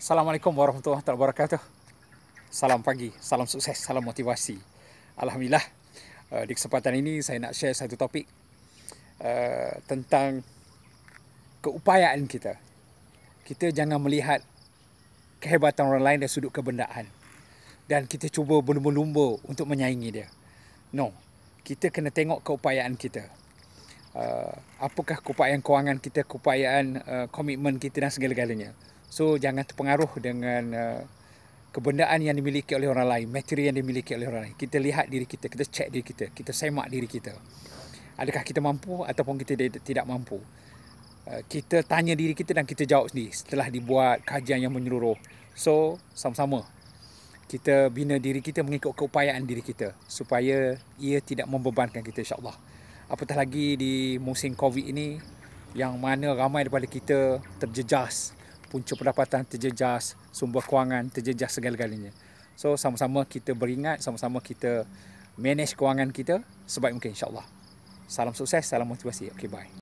Assalamualaikum warahmatullahi wabarakatuh. Salam pagi, salam sukses, salam motivasi. Alhamdulillah. Eh, di kesempatan ini saya nak share satu topik eh, tentang keupayaan kita. Kita jangan melihat kehebatan orang lain dari sudut kebendaan dan kita cuba berlumba-lumba untuk menyaingi dia. No. Kita kena tengok keupayaan kita uh, apakah keupayaan kewangan kita, keupayaan uh, komitmen kita dan segala-galanya. So jangan terpengaruh dengan uh, kebendaan yang dimiliki oleh orang lain, materi yang dimiliki oleh orang lain. Kita lihat diri kita, kita cek diri kita, kita semak diri kita. Adakah kita mampu ataupun kita tidak mampu? Uh, kita tanya diri kita dan kita jawab sendiri setelah dibuat kajian yang menyeluruh. So sama-sama kita bina diri kita mengikut keupayaan diri kita supaya ia tidak membebankan kita insyaallah apatah lagi di musim COVID ini yang mana ramai daripada kita terjejas punca pendapatan terjejas sumber kewangan terjejas segala-galanya so sama-sama kita beringat sama-sama kita manage kewangan kita sebaik mungkin insyaAllah salam sukses salam motivasi Okay, bye